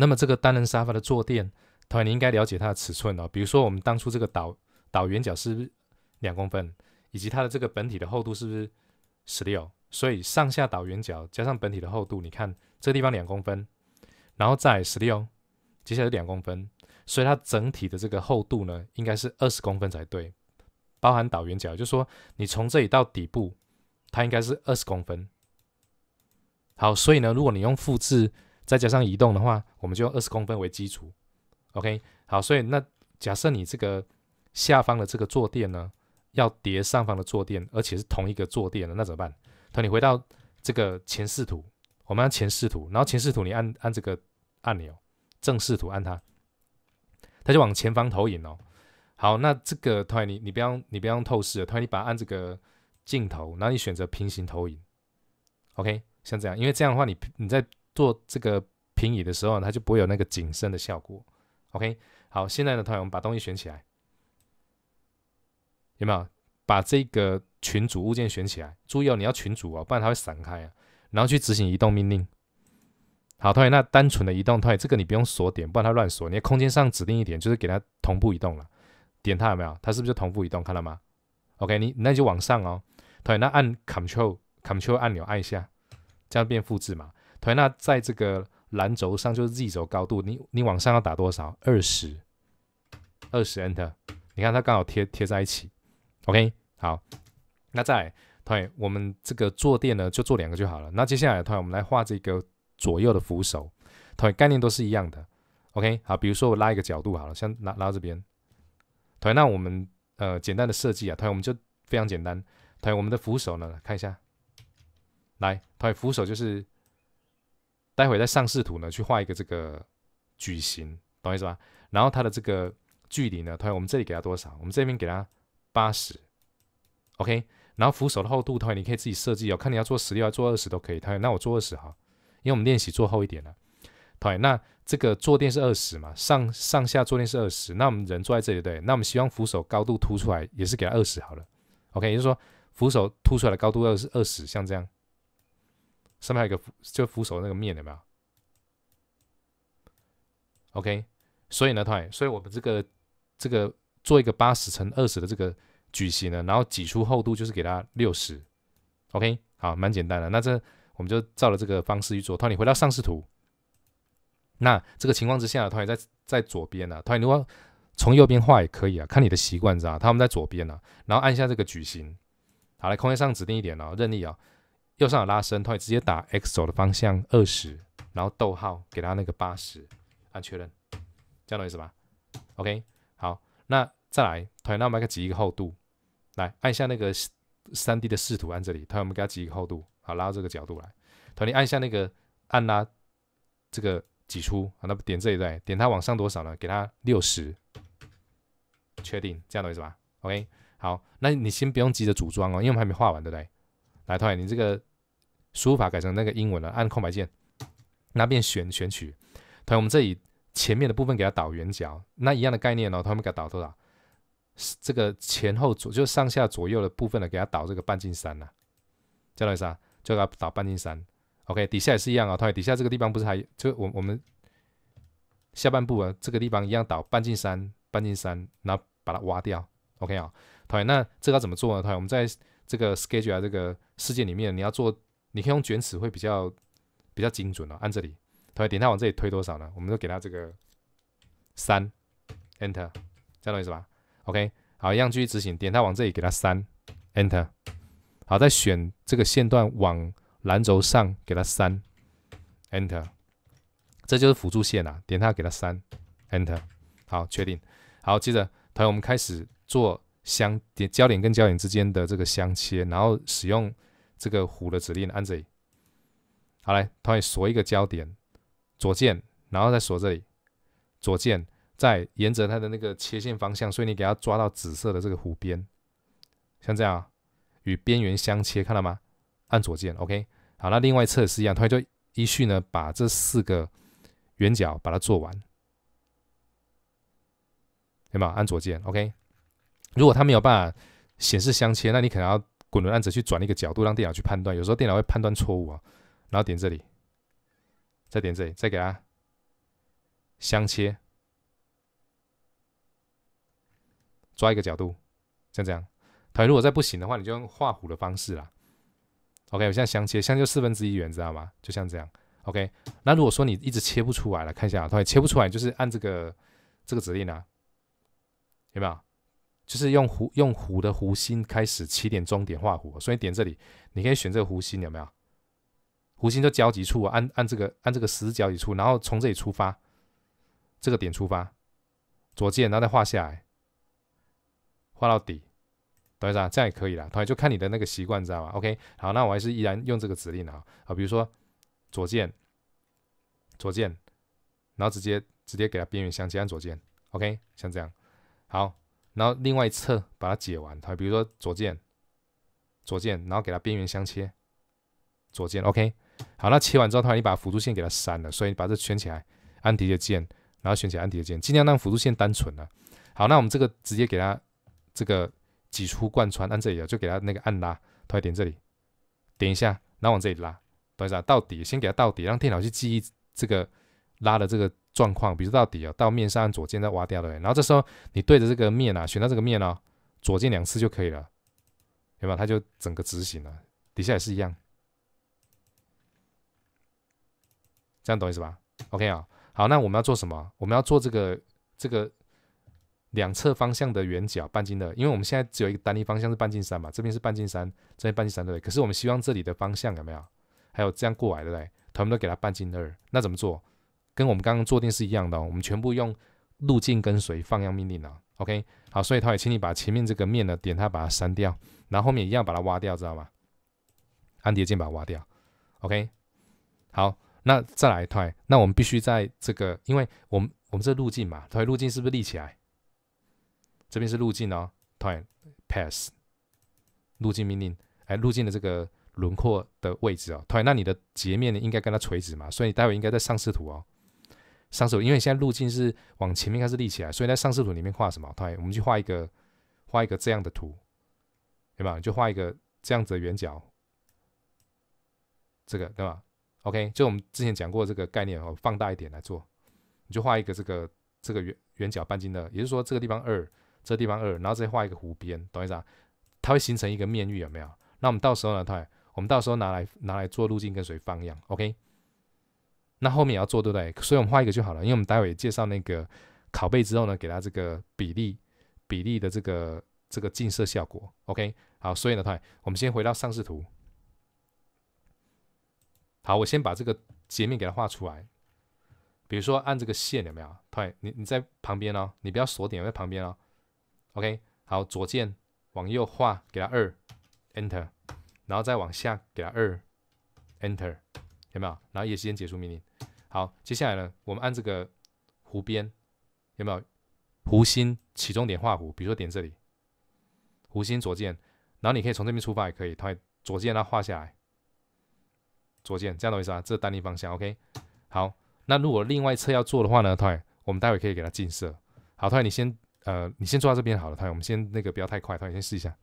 那么这个单人沙发的坐垫，同学你应该了解它的尺寸哦。比如说我们当初这个导导圆角是两公分，以及它的这个本体的厚度是不是十六？所以上下导圆角加上本体的厚度，你看这地方两公分，然后再十六，接下来两公分，所以它整体的这个厚度呢，应该是二十公分才对，包含导圆角，就说你从这里到底部，它应该是二十公分。好，所以呢，如果你用复制。再加上移动的话，我们就用二十公分为基础。OK，好，所以那假设你这个下方的这个坐垫呢，要叠上方的坐垫，而且是同一个坐垫的，那怎么办？他你回到这个前视图，我们按前视图，然后前视图你按按这个按钮，正视图按它，它就往前方投影哦。好，那这个突然你你不要你不要用透视，突然你把它按这个镜头，然后你选择平行投影。OK，像这样，因为这样的话你你在做这个平移的时候它就不会有那个紧身的效果。OK，好，现在呢，同学，们把东西选起来，有没有把这个群组物件选起来？注意哦，你要群组哦，不然它会散开啊。然后去执行移动命令。好，同学，那单纯的移动，同学，这个你不用锁点，不然它乱锁。你在空间上指定一点，就是给它同步移动了。点它有没有？它是不是就同步移动？看到吗？OK，你那就往上哦。同学，那按 Control Control 按钮按一下，这样变复制嘛。同学，那在这个蓝轴上就是 Z 轴高度，你你往上要打多少？二十，二十，Enter。你看它刚好贴贴在一起。OK，好。那再，来，同学，我们这个坐垫呢，就做两个就好了。那接下来，同学，我们来画这个左右的扶手。同学，概念都是一样的。OK，好。比如说我拉一个角度好了，像拉拉到这边。同学，那我们呃简单的设计啊，同学，我们就非常简单。同学，我们的扶手呢，看一下，来，同学，扶手就是。待会在上视图呢，去画一个这个矩形，懂意思吧？然后它的这个距离呢，同说我们这里给它多少？我们这边给它八十，OK。然后扶手的厚度，同说你可以自己设计哦，看你要做十六，做二十都可以。同说那我做二十哈，因为我们练习做厚一点了。同说那这个坐垫是二十嘛，上上下坐垫是二十，那我们人坐在这里对，那我们希望扶手高度凸出来也是给它二十好了，OK。也就是说扶手凸出来的高度要是二十，像这样。上面还一个就扶手那个面有没有？OK，所以呢，同学，所以我们这个这个做一个八十乘二十的这个矩形呢，然后挤出厚度就是给它六十。OK，好，蛮简单的。那这我们就照着这个方式去做。同学，你回到上视图，那这个情况之下，同学在在左边呢。同学如果从右边画也可以啊，看你的习惯，知道吧？他们在左边呢，然后按下这个矩形。好，来空间上指定一点啊，任意啊。右上角拉伸，它会直接打 X 轴的方向二十，然后逗号给他那个八十，按确认，这样的意思吧？OK，好，那再来，同学，那我们给它挤一个厚度，来按一下那个三 D 的视图，按这里，同学我们给他挤一个厚度，好拉到这个角度来，同学你按下那个按拉这个挤出，好，那点这一段，点它往上多少呢？给它六十，确定，这样的意思吧？OK，好，那你先不用急着组装哦，因为我们还没画完，对不对？来，同学你这个。输入法改成那个英文了，按空白键，那边选选取。同样，我们这里前面的部分给它导圆角，那一样的概念哦，团们给它导多少？这个前后左就上下左右的部分呢，给它导这个半径三呐。叫来啥？就给它导半径三。OK，底下也是一样啊。同样底下这个地方不是还就我我们下半部啊，这个地方一样导半径三，半径三，然后把它挖掉。OK 啊，同样那这个怎么做呢？同样我们在这个 schedule 这个事件里面，你要做。你可以用卷尺会比较比较精准哦，按这里，同学点它往这里推多少呢？我们就给它这个三，enter，这样子意思吧？OK，好，一样继续执行，点它往这里给它三，enter，好，再选这个线段往蓝轴上给它三，enter，这就是辅助线啊，点它给它三，enter，好，确定，好，接着，同学我们开始做相点，焦点跟焦点之间的这个相切，然后使用。这个弧的指令按这里，好来，同会锁一个焦点，左键，然后再锁这里，左键，再沿着它的那个切线方向，所以你给它抓到紫色的这个弧边，像这样与边缘相切，看到吗？按左键，OK。好，那另外一侧也是一样，同就依序呢把这四个圆角把它做完，有没有？按左键，OK。如果它没有办法显示相切，那你可能要。滚轮按着去转一个角度，让电脑去判断。有时候电脑会判断错误啊，然后点这里，再点这里，再给它相切，抓一个角度，像这样。同如果再不行的话，你就用画弧的方式啦。OK，我现在相切，相就四分之一圆，知道吗？就像这样。OK，那如果说你一直切不出来了，看一下，同学切不出来，就是按这个这个指令啊，有没有？就是用弧用弧的弧心开始起点终点画弧，所以点这里，你可以选这个弧心，有没有？弧心就交集处，按按这个按这个死角集处，然后从这里出发，这个点出发，左键，然后再画下来，画到底，懂意思啊？这样也可以啦，同学就看你的那个习惯，知道吗？OK，好，那我还是依然用这个指令啊啊，比如说左键左键，然后直接直接给它边缘相接，按左键，OK，像这样，好。然后另外一侧把它解完，它比如说左键，左键，然后给它边缘相切，左键，OK。好，那切完之后，它你把辅助线给它删了，所以你把这圈起来，按 D 的键，然后选起来按 D 的键，尽量让辅助线单纯了。好，那我们这个直接给它这个挤出贯穿，按这里啊，就给它那个按拉，它点这里，点一下，然后往这里拉，等一下到底，先给它到底，让电脑去记忆这个拉的这个。状况，比如到底啊，到面上按左键再挖掉的，然后这时候你对着这个面啊，选到这个面哦，左键两次就可以了，有没有？它就整个执行了。底下也是一样，这样懂意思吧？OK 啊，好，那我们要做什么？我们要做这个这个两侧方向的圆角半径的，因为我们现在只有一个单一方向是半径三嘛，这边是半径三，这边半径三对，可是我们希望这里的方向有没有？还有这样过来的嘞，他们都给它半径二，那怎么做？跟我们刚刚做定是一样的，哦，我们全部用路径跟随放样命令啊。OK，好，所以他也请你把前面这个面的点，他把它删掉，然后后面一样把它挖掉，知道吗？按叠键把它挖掉。OK，好，那再来，那我们必须在这个，因为我们我们这路径嘛，它路径是不是立起来？这边是路径哦，它 path 路径命令，哎，路径的这个轮廓的位置哦，它那你的截面呢应该跟它垂直嘛，所以待会应该在上视图哦。上手，因为现在路径是往前面开始立起来，所以在上视图里面画什么？对，我们去画一个，画一个这样的图，对吧？就画一个这样子的圆角，这个对吧？OK，就我们之前讲过这个概念，哦，放大一点来做，你就画一个这个这个圆圆角半径的，也就是说这个地方二，这个地方二，然后再画一个弧边，懂意思啊？它会形成一个面域，有没有？那我们到时候呢，对，我们到时候拿来拿来做路径跟谁放一样，OK。那后面也要做对不对？所以我们画一个就好了。因为我们待会介绍那个拷贝之后呢，给它这个比例比例的这个这个近摄效果。OK，好，所以呢，太，我们先回到上视图。好，我先把这个截面给它画出来。比如说按这个线有没有？太，你你在旁边哦，你不要锁点在旁边哦。OK，好，左键往右画，给它二，Enter，然后再往下给它二，Enter。有没有？然后也先结束命令。好，接下来呢，我们按这个弧边，有没有？弧心起终点画弧？比如说点这里，弧心左键。然后你可以从这边出发也可以。它会左键，它画下来。左键，这样懂意思啊？这是单立方向。OK。好，那如果另外一侧要做的话呢，他我们待会可以给它近色。好，他你先呃，你先坐到这边好了。他我们先那个不要太快，他先试一下。